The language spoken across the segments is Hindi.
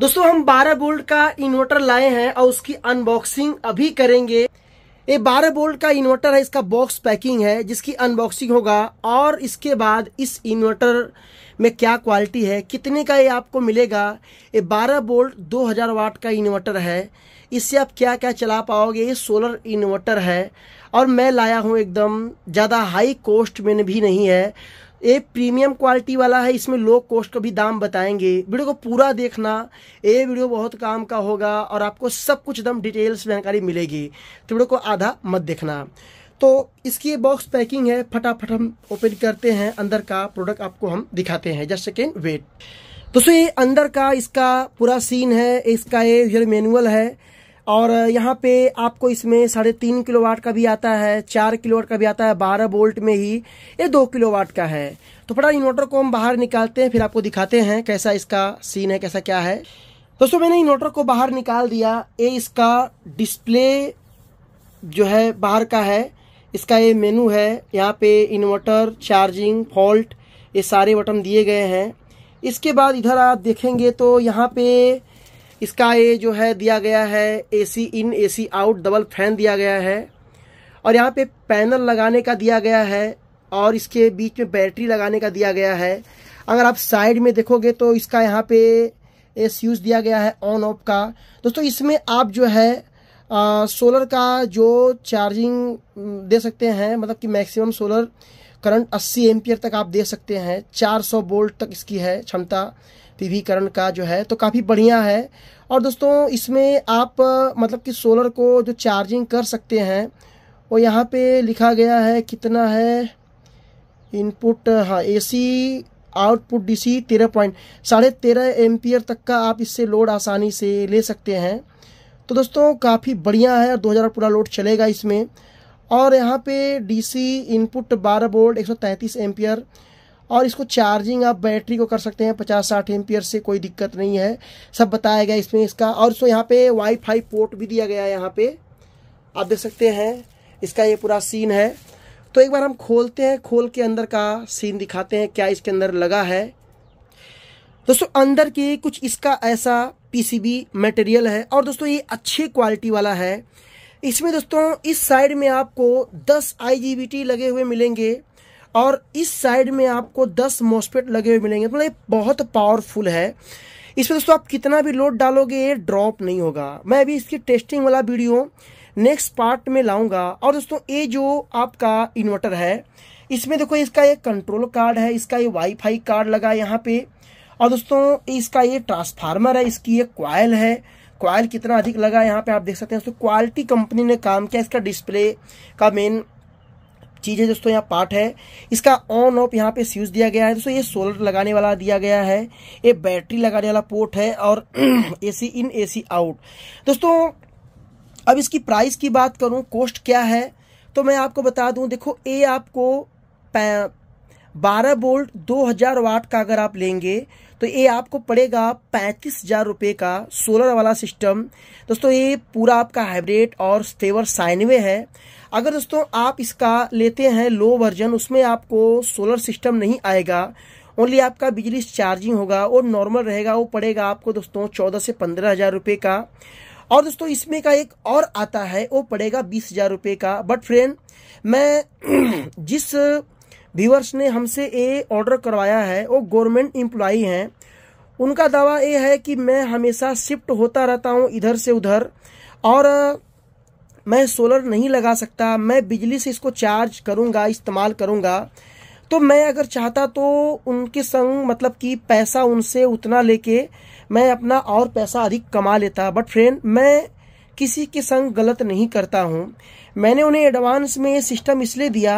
दोस्तों हम 12 बोल्ट का इन्वर्टर लाए हैं और उसकी अनबॉक्सिंग अभी करेंगे ये 12 बोल्ट का इन्वर्टर है इसका बॉक्स पैकिंग है जिसकी अनबॉक्सिंग होगा और इसके बाद इस इन्वर्टर में क्या क्वालिटी है कितने का ये आपको मिलेगा ये 12 बोल्ट 2000 वाट का इन्वर्टर है इससे आप क्या क्या चला पाओगे ये सोलर इन्वर्टर है और मैं लाया हूँ एकदम ज़्यादा हाई कॉस्ट में भी नहीं है ये प्रीमियम क्वालिटी वाला है इसमें लो कॉस्ट का भी दाम बताएंगे वीडियो को पूरा देखना ये वीडियो बहुत काम का होगा और आपको सब कुछ एकदम डिटेल्स जानकारी मिलेगी तो वीडियो को आधा मत देखना तो इसकी बॉक्स पैकिंग है फटाफट हम ओपन करते हैं अंदर का प्रोडक्ट आपको हम दिखाते हैं जस्ट सेकेंड वेट दोस्तों ये अंदर का इसका पूरा सीन है इसका ये मेनुअल मैनुअल है और यहाँ पे आपको इसमें साढ़े तीन किलो वाट का भी आता है चार किलो वाट का भी आता है बारह वोल्ट में ही ये दो किलो वाट का है तो फटा इन्वर्टर को हम बाहर निकालते हैं फिर आपको दिखाते हैं कैसा इसका सीन है कैसा क्या है दोस्तों मैंने इन्वर्टर को बाहर निकाल दिया ये इसका डिस्प्ले जो है बाहर का है इसका ये मेनू है यहाँ पे इन्वर्टर चार्जिंग फॉल्ट ये सारे बटन दिए गए हैं इसके बाद इधर आप देखेंगे तो यहाँ पे इसका ये जो है दिया गया है AC in AC out double fan दिया गया है और यहाँ पे पैनल लगाने का दिया गया है और इसके बीच में बैटरी लगाने का दिया गया है अगर आप साइड में देखोगे तो इसका यहाँ पे यूज दिया गया है ऑन ऑफ का दोस्तों इसमें आप जो है आ, सोलर का जो चार्जिंग दे सकते हैं मतलब कि मैक्सिमम सोलर करंट 80 एम्पियर तक आप दे सकते हैं 400 वोल्ट तक इसकी है क्षमता पीवी करंट का जो है तो काफ़ी बढ़िया है और दोस्तों इसमें आप मतलब कि सोलर को जो चार्जिंग कर सकते हैं वो यहाँ पे लिखा गया है कितना है इनपुट हाँ एसी आउटपुट डीसी तेरह पॉइंट साढ़े तेरह एम्पियर तक का आप इससे लोड आसानी से ले सकते हैं तो दोस्तों काफ़ी बढ़िया है और दो हज़ार पूरा लोड चलेगा इसमें और यहाँ पे डीसी इनपुट 12 बोल्ट 133 सौ और इसको चार्जिंग आप बैटरी को कर सकते हैं 50 साठ एम्पियर से कोई दिक्कत नहीं है सब बताया गया इसमें इसका और इसको यहाँ पे वाईफाई पोर्ट भी दिया गया है यहाँ पे आप देख सकते हैं इसका ये पूरा सीन है तो एक बार हम खोलते हैं खोल के अंदर का सीन दिखाते हैं क्या इसके अंदर लगा है दोस्तों अंदर के कुछ इसका ऐसा पी मटेरियल है और दोस्तों ये अच्छे क्वालिटी वाला है इसमें दोस्तों इस साइड में आपको 10 आईजीबीटी लगे हुए मिलेंगे और इस साइड में आपको 10 मोस्पेट लगे हुए मिलेंगे मतलब ये बहुत पावरफुल है इसमें दोस्तों आप कितना भी लोड डालोगे ये ड्रॉप नहीं होगा मैं अभी इसकी टेस्टिंग वाला वीडियो नेक्स्ट पार्ट में लाऊंगा और दोस्तों ये जो आपका इन्वर्टर है इसमें देखो इसका ये कंट्रोल कार्ड है इसका ये वाईफाई कार्ड लगा यहाँ पे और दोस्तों इसका ये ट्रांसफार्मर है इसकी ये क्वाइल है क्वाल कितना अधिक लगा यहाँ पे आप देख सकते हैं दोस्तों क्वालिटी कंपनी ने काम किया इसका डिस्प्ले का मेन चीज़ है दोस्तों यहाँ पार्ट है इसका ऑन ऑफ यहाँ पे स्विच दिया गया है दोस्तों ये सोलर लगाने वाला दिया गया है ये बैटरी लगाने वाला पोर्ट है और एसी इन एसी आउट दोस्तों अब इसकी प्राइस की बात करूँ कॉस्ट क्या है तो मैं आपको बता दूँ देखो ये आपको बारह बोल्ट दो हजार वाट का अगर आप लेंगे तो ये आपको पड़ेगा पैंतीस हज़ार रुपये का सोलर वाला सिस्टम दोस्तों ये पूरा आपका हाइब्रिड और स्टेवर साइनवे है अगर दोस्तों आप इसका लेते हैं लो वर्जन उसमें आपको सोलर सिस्टम नहीं आएगा ओनली आपका बिजली चार्जिंग होगा और नॉर्मल रहेगा वो पड़ेगा आपको दोस्तों चौदह से पंद्रह हज़ार रुपये का और दोस्तों इसमें का एक और आता है वो पड़ेगा बीस हज़ार रुपये का बट फ्रेंड मैं जिस व्यूअर्स ने हमसे ये ऑर्डर करवाया है वो गवर्नमेंट इम्प्लॉई हैं उनका दावा ये है कि मैं हमेशा शिफ्ट होता रहता हूँ इधर से उधर और मैं सोलर नहीं लगा सकता मैं बिजली से इसको चार्ज करूँगा इस्तेमाल करूँगा तो मैं अगर चाहता तो उनके संग मतलब कि पैसा उनसे उतना लेके मैं अपना और पैसा अधिक कमा लेता बट फ्रेंड मैं किसी के संग गलत नहीं करता हूँ मैंने उन्हें एडवांस में ये सिस्टम इसलिए दिया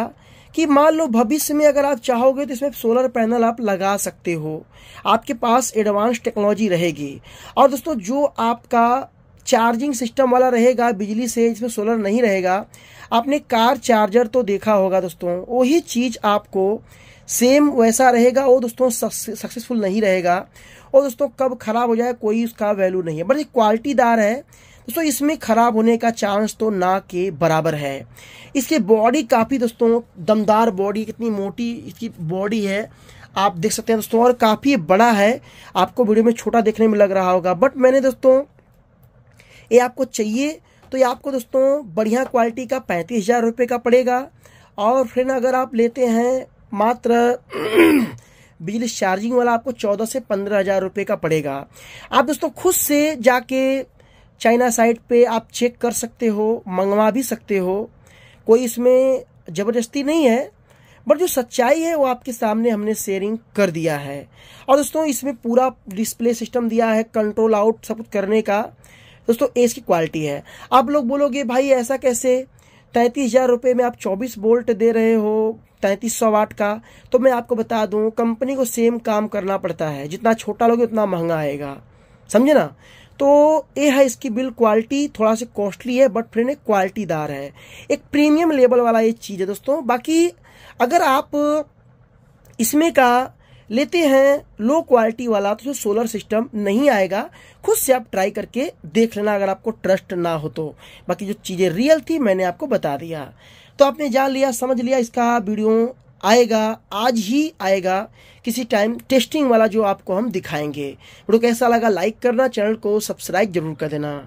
कि मान लो भविष्य में अगर आप चाहोगे तो इसमें सोलर पैनल आप लगा सकते हो आपके पास एडवांस टेक्नोलॉजी रहेगी और दोस्तों जो आपका चार्जिंग सिस्टम वाला रहेगा बिजली से इसमें सोलर नहीं रहेगा आपने कार चार्जर तो देखा होगा दोस्तों वही चीज़ आपको सेम वैसा रहेगा वो दोस्तों सक्सेसफुल नहीं रहेगा और दोस्तों कब ख़राब हो जाए कोई उसका वैल्यू नहीं है बड़ी क्वालिटीदार है दोस्तों इसमें खराब होने का चांस तो ना के बराबर है इसकी बॉडी काफ़ी दोस्तों दमदार बॉडी कितनी मोटी इसकी बॉडी है आप देख सकते हैं दोस्तों और काफ़ी बड़ा है आपको वीडियो में छोटा देखने में लग रहा होगा बट मैंने दोस्तों ये आपको चाहिए तो ये आपको दोस्तों बढ़िया क्वालिटी का पैंतीस हज़ार रुपये का पड़ेगा और फिर अगर आप लेते हैं मात्र बिजली चार्जिंग वाला आपको चौदह से पंद्रह हज़ार रुपये का पड़ेगा आप दोस्तों खुद से जाके चाइना साइट पे आप चेक कर सकते हो मंगवा भी सकते हो कोई इसमें ज़बरदस्ती नहीं है बट जो सच्चाई है वो आपके सामने हमने शेयरिंग कर दिया है और दोस्तों इसमें पूरा डिस्प्ले सिस्टम दिया है कंट्रोल आउट सब कुछ करने का दोस्तों एस की क्वालिटी है आप लोग बोलोगे भाई ऐसा कैसे तैंतीस हज़ार रुपये में आप चौबीस बोल्ट दे रहे हो तैंतीस सौ वाट का तो मैं आपको बता दूं कंपनी को सेम काम करना पड़ता है जितना छोटा लोगे उतना महंगा आएगा समझे ना तो ये है इसकी बिल क्वालिटी थोड़ा सा कॉस्टली है बट फ्रेंड क्वालिटीदार है एक प्रीमियम लेवल वाला ये चीज़ है दोस्तों बाकी अगर आप इसमें का लेते हैं लो क्वालिटी वाला तो सोलर सिस्टम नहीं आएगा खुद से आप ट्राई करके देख लेना अगर आपको ट्रस्ट ना हो तो बाकी जो चीज़ें रियल थी मैंने आपको बता दिया तो आपने जान लिया समझ लिया इसका वीडियो आएगा आज ही आएगा किसी टाइम टेस्टिंग वाला जो आपको हम दिखाएंगे वो कैसा लगा लाइक करना चैनल को सब्सक्राइब जरूर कर देना